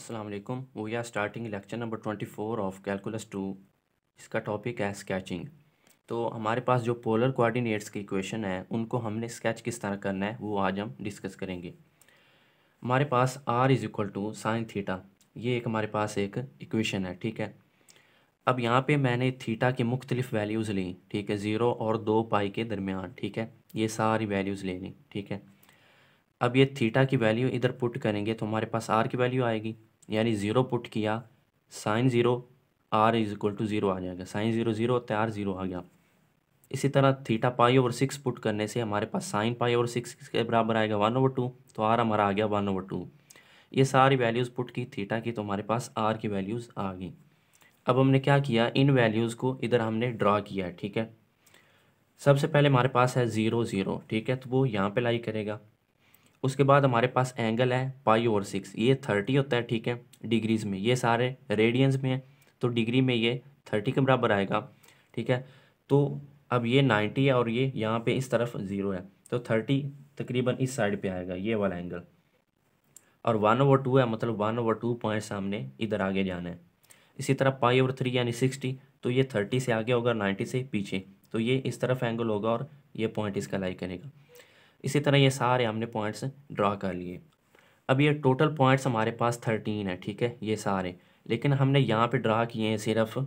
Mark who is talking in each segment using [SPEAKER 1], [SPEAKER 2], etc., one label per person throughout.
[SPEAKER 1] असलम वो या starting lecture number twenty four of calculus two इसका टॉपिक है स्केचिंग तो हमारे पास जो पोलर कोऑर्डिनेट्स की इक्वेशन है उनको हमने स्केच किस तरह करना है वो आज हम डिस्कस करेंगे हमारे पास r is equal to sine theta ये एक हमारे पास एक इक्वेशन है ठीक है अब यहाँ पे मैंने थीटा की मुख्तलिफ़ वैल्यूज़ ली ठीक है ज़ीरो और दो पाई के दरमियान ठीक है ये सारी वैल्यूज़ ले ली ठीक है अब ये थीटा की वैल्यू इधर पुट करेंगे तो हमारे पास आर की वैल्यू आएगी यानी ज़ीरो पुट किया sine zero r is equal to zero आ जाएगा साइन ज़ीरो ज़ीरो होता है आर ज़ीरो आ गया इसी तरह theta pi over six put करने से हमारे पास साइन पाई ओवर सिक्स के बराबर आएगा वन ओवर टू तो आर हमारा आ गया वन ओवर टू ये सारी वैल्यूज़ पुट की थीटा की तो हमारे पास आर की वैल्यूज़ आ गई अब हमने क्या किया इन वैल्यूज़ को इधर हमने ड्रा किया है ठीक है सबसे पहले हमारे पास है ज़ीरो ज़ीरो ठीक है तो वो यहाँ पे लाई करेगा उसके बाद हमारे पास एंगल है पाई और सिक्स ये थर्टी होता है ठीक है डिग्रीज़ में ये सारे रेडियंस में है तो डिग्री में ये थर्टी के बराबर आएगा ठीक है तो अब ये नाइन्टी है और ये यहाँ पे इस तरफ ज़ीरो है तो थर्टी तकरीबन इस साइड पे आएगा ये वाला एंगल और वन ओवर टू है मतलब वन ओवर टू पॉइंट सामने इधर आगे जाना है इसी तरह पाई ओवर थ्री यानी सिक्सटी तो ये थर्टी से आगे होगा नाइन्टी से पीछे तो ये इस तरफ एंगल होगा और ये पॉइंट इसका लाइक करेगा इसी तरह ये सारे हमने पॉइंट्स ड्रा कर लिए अब ये टोटल पॉइंट्स हमारे पास थर्टीन है ठीक है ये सारे लेकिन हमने यहाँ पे ड्रा किए हैं सिर्फ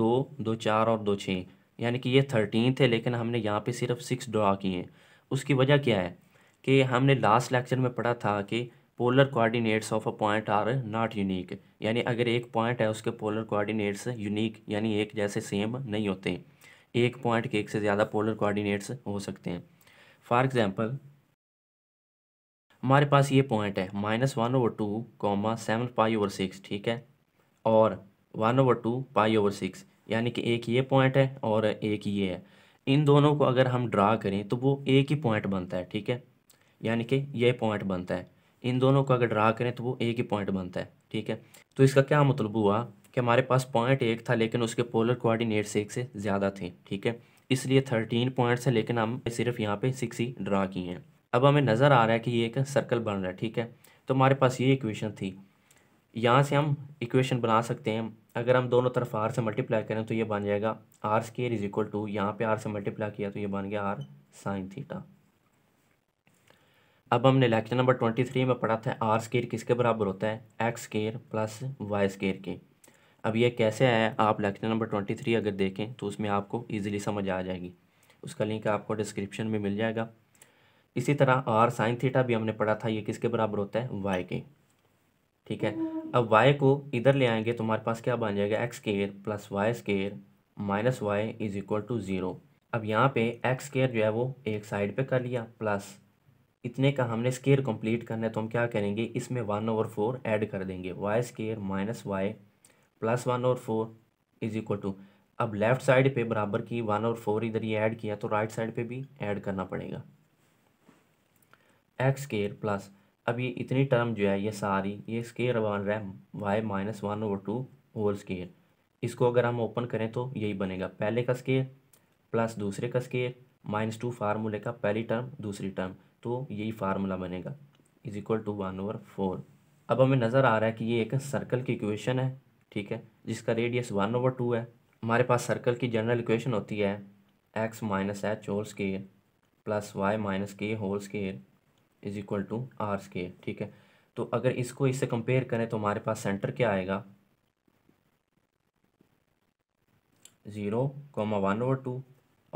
[SPEAKER 1] दो दो चार और दो छः यानी कि ये थर्टीन थे लेकिन हमने यहाँ पे सिर्फ सिक्स ड्रा किए हैं उसकी वजह क्या है कि हमने लास्ट लेक्चर में पढ़ा था कि polar coordinates of a point are not unique यानी अगर एक पॉइंट है उसके पोलर कोऑर्डिनेट्स यूनिक यानी एक जैसे सेम नहीं होते एक पॉइंट के एक से ज़्यादा पोलर कोऑर्डिनेट्स हो सकते हैं फॉर एग्ज़ाम्पल हमारे पास ये पॉइंट है minus one over two comma seven pi over six ठीक है और one over two pi over six यानी कि एक ये पॉइंट है और एक ये है इन दोनों को अगर हम ड्रा करें तो वो एक ही पॉइंट बनता है ठीक है यानी कि ये पॉइंट बनता है इन दोनों को अगर ड्रा करें तो वो एक ही पॉइंट बनता है ठीक है तो इसका क्या मतलब हुआ कि हमारे पास पॉइंट एक था लेकिन उसके पोलर कोऑर्डिनेट्स एक से ज़्यादा थे ठीक है इसलिए थर्टीन पॉइंट्स है लेकिन हम सिर्फ यहाँ पे सिक्स ही ड्रा किए हैं अब हमें नज़र आ रहा है कि ये एक सर्कल बन रहा है ठीक है तो हमारे पास ये इक्वेशन थी यहाँ से हम इक्वेशन बना सकते हैं अगर हम दोनों तरफ आर से मल्टीप्लाई करें तो ये बन जाएगा r square is equal to यहाँ पे आर से मल्टीप्लाई किया तो ये बन गया आर साइन थीटा अब हमने लेक्चर नंबर ट्वेंटी थ्री में पढ़ा था आर स्केयर किसके बराबर होता है x square plus y square के अब ये कैसे आया आप लेक्चर नंबर ट्वेंटी थ्री अगर देखें तो उसमें आपको ईजिली समझ आ जाएगी उसका लिंक आपको डिस्क्रिप्शन में मिल जाएगा इसी तरह आर साइन थीटा भी हमने पढ़ा था ये किसके बराबर होता है वाई के ठीक है अब वाई को इधर ले आएंगे तो हमारे पास क्या बन जाएगा x square plus y square minus y is equal to zero अब यहाँ पे एक्स स्केयर जो है वो एक साइड पे कर लिया प्लस इतने का हमने स्केयर कंप्लीट करना है तो हम क्या करेंगे इसमें वन ओवर फोर ऐड कर देंगे y square minus y plus one और फोर इज इक्वल टू अब लेफ़्ट साइड पे बराबर की वन और फोर इधर ये ऐड किया तो राइट साइड पे भी ऐड करना पड़ेगा एक्स स्केयर प्लस अब ये इतनी टर्म जो है ये सारी ये स्केयर बन रहा है y minus one over two whole square इसको अगर हम ओपन करें तो यही बनेगा पहले का स्केयर प्लस दूसरे का स्केयर माइनस टू फार्मूले का पहली टर्म दूसरी टर्म तो यही फार्मूला बनेगा is equal to one over four अब हमें नज़र आ रहा है कि ये एक सर्कल की इक्वेशन है ठीक है जिसका रेडियस वन ओवर टू है हमारे पास सर्कल की जनरल इक्वेशन होती है x minus h whole square plus y minus k whole square is equal to r square ठीक है तो अगर इसको इससे कंपेयर करें तो हमारे पास सेंटर क्या आएगा zero comma one over two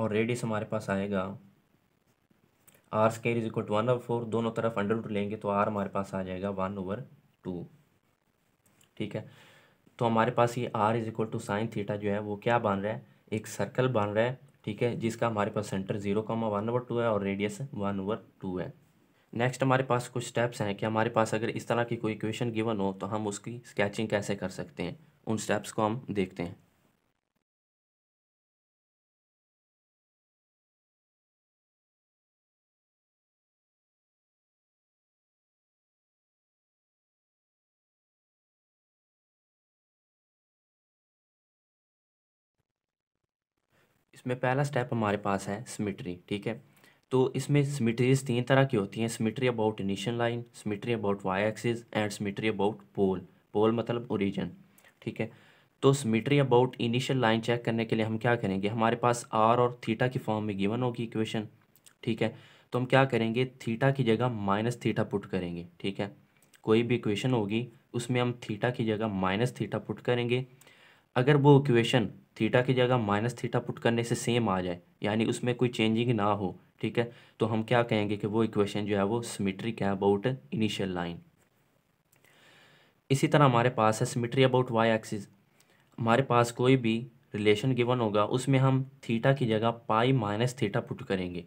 [SPEAKER 1] और रेडियस हमारे पास आएगा r square is equal to one over four दोनों तरफ अंडर रूट लेंगे तो आर हमारे पास आ जाएगा वन ओवर टू ठीक है तो हमारे पास ये r is equal to sine theta जो है वो क्या बन रहा है एक सर्कल बन रहा है ठीक है जिसका हमारे पास centre zero comma one over two है और रेडियस वन ओवर टू है नेक्स्ट हमारे पास कुछ स्टेप्स हैं कि हमारे पास अगर इस तरह की कोई इक्वेशन गिवन हो तो हम उसकी स्केचिंग कैसे कर सकते हैं उन स्टेप्स को हम देखते हैं इसमें पहला स्टेप हमारे पास है सिमिट्री ठीक है तो इसमें सिमिट्रीज तीन तरह की होती हैं symmetry about initial line symmetry about y axis and symmetry about pole pole मतलब ओरिजन ठीक है तो symmetry about initial line check करने के लिए हम क्या करेंगे हमारे पास आर और थीटा की फॉर्म में गिवन होगी इक्वेशन ठीक है तो हम क्या करेंगे थीटा की जगह माइनस थीटा पुट करेंगे ठीक है कोई भी इक्वेशन होगी उसमें हम थीटा की जगह माइनस थीटा पुट करेंगे अगर वो इक्वेशन थीटा की जगह माइनस थीटा पुट करने से सेम आ जाए यानी उसमें कोई चेंजिंग ना हो ठीक है तो हम क्या कहेंगे कि वो इक्वेशन जो है वो सिमिट्रिक है अबाउट इनिशियल लाइन इसी तरह हमारे पास है सिमिट्री अबाउट वाई एक्सिस हमारे पास कोई भी रिलेशन गिवन होगा उसमें हम थीटा की जगह पाई माइनस थीटा पुट करेंगे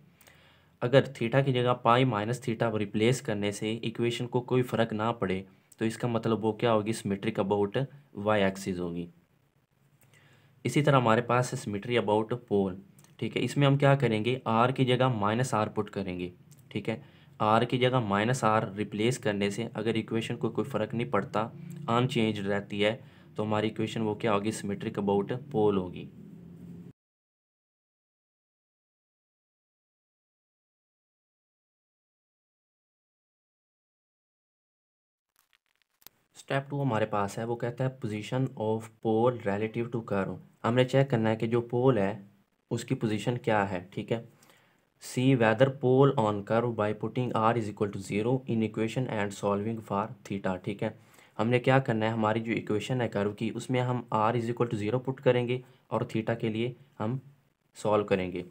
[SPEAKER 1] अगर थीटा की जगह पाई माइनस थीटा रिप्लेस करने से इक्वेशन को कोई फ़र्क ना पड़े तो इसका मतलब वो क्या होगी सिमेट्रिक अबाउट वाई एक्सिस होगी इसी तरह हमारे पास सिमिट्री अबाउट पोल ठीक है इसमें हम क्या करेंगे आर की जगह माइनस आर पुट करेंगे ठीक है आर की जगह माइनस आर रिप्लेस करने से अगर इक्वेशन को कोई फ़र्क नहीं पड़ता अनचेंज रहती है तो हमारी इक्वेशन वो क्या होगी सिमेट्रिक अबाउट पोल होगी स्टेप टू हमारे पास है वो कहता है position of pole relative to curve हमने चेक करना है कि जो पोल है उसकी पोजीशन क्या है ठीक है see whether pole on curve by putting r is equal to zero in equation and solving for theta ठीक है हमने क्या करना है हमारी जो इक्वेशन है कर्व की उसमें हम r is equal to zero put करेंगे और थीटा के लिए हम सॉल्व करेंगे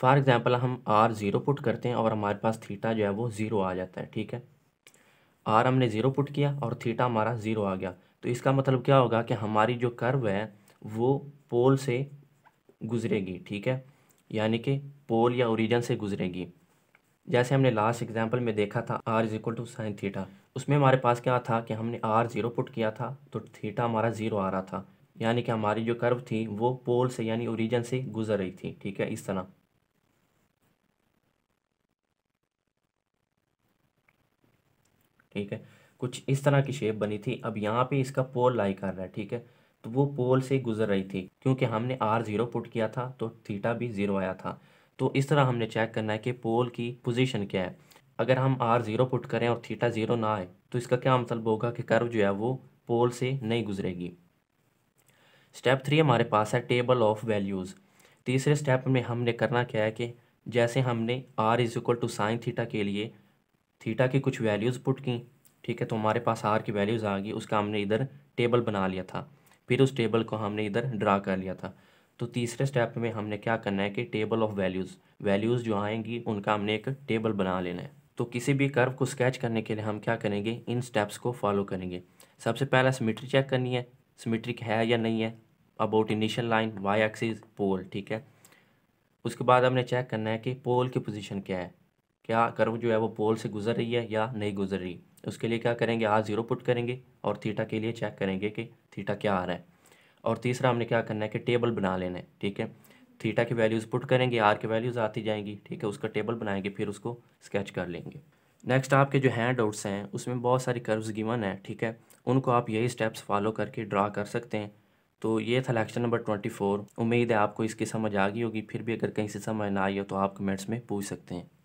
[SPEAKER 1] फॉर एग्ज़ाम्पल हम आर ज़ीरो पुट करते हैं और हमारे पास थीटा जो है वो ज़ीरो आ जाता है ठीक है आर हमने ज़ीरो पुट किया और थीटा हमारा ज़ीरो आ गया तो इसका मतलब क्या होगा कि हमारी जो कर्व है वो पोल से गुजरेगी ठीक है यानी कि पोल या ओरिजन से गुजरेगी जैसे हमने लास्ट एग्जाम्पल में देखा था r is equal to sine theta उसमें हमारे पास क्या था कि हमने आर ज़ीरो पुट किया था तो थीटा हमारा ज़ीरो आ रहा था यानी कि हमारी जो कर्व थी वो पोल से यानी ओरिजन से गुजर रही थी ठीक है इस तरह ठीक है कुछ इस तरह की शेप बनी थी अब यहाँ पे इसका पोल लाई कर रहा है ठीक है तो वो पोल से गुजर रही थी क्योंकि हमने आर ज़ीरो पुट किया था तो थीटा भी ज़ीरो आया था तो इस तरह हमने चेक करना है कि पोल की पोजीशन क्या है अगर हम आर ज़ीरो पुट करें और थीटा ज़ीरो ना आए तो इसका क्या मतलब होगा कि कर्व जो है वो पोल से नहीं गुजरेगी स्टेप थ्री हमारे पास है टेबल ऑफ वैल्यूज़ तीसरे स्टेप में हमने करना क्या है कि जैसे हमने r is equal to sine theta के लिए थीटा की कुछ वैल्यूज़ पुट की ठीक है तो हमारे पास आर की वैल्यूज़ आ गई उसका हमने इधर टेबल बना लिया था फिर उस टेबल को हमने इधर ड्रा कर लिया था तो तीसरे स्टेप में हमने क्या करना है कि टेबल ऑफ वैल्यूज़ वैल्यूज़ जो आएंगी उनका हमने एक टेबल बना लेना है तो किसी भी कर्व को स्केच करने के लिए हम क्या करेंगे इन स्टेप्स को फॉलो करेंगे सबसे पहला सिमेट्री चेक करनी है सिमेट्रिक है या नहीं है about initial line y axis pole ठीक है उसके बाद हमने चेक करना है कि पोल की पोजीशन क्या है क्या कर्व जो है वो पोल से गुजर रही है या नहीं गुजर रही उसके लिए क्या करेंगे आज ज़ीरो पुट करेंगे और थीटा के लिए चेक करेंगे कि थीटा क्या आ रहा है और तीसरा हमने क्या करना है कि टेबल बना लेना है ठीक है थीटा की वैल्यूज़ पुट करेंगे आर के वैल्यूज़ आती जाएंगी ठीक है उसका टेबल बनाएंगे फिर उसको स्केच कर लेंगे नेक्स्ट आपके जो हैंड आउट्स हैं उसमें बहुत सारी कर्व्स गिवन है ठीक है उनको आप यही स्टेप्स फॉलो करके ड्रा कर सकते हैं तो ये था लेक्चर नंबर ट्वेंटी फोर उम्मीद है आपको इसकी समझ आ गई होगी फिर भी अगर कहीं से समझ ना आई हो तो आप कमेंट्स में पूछ सकते हैं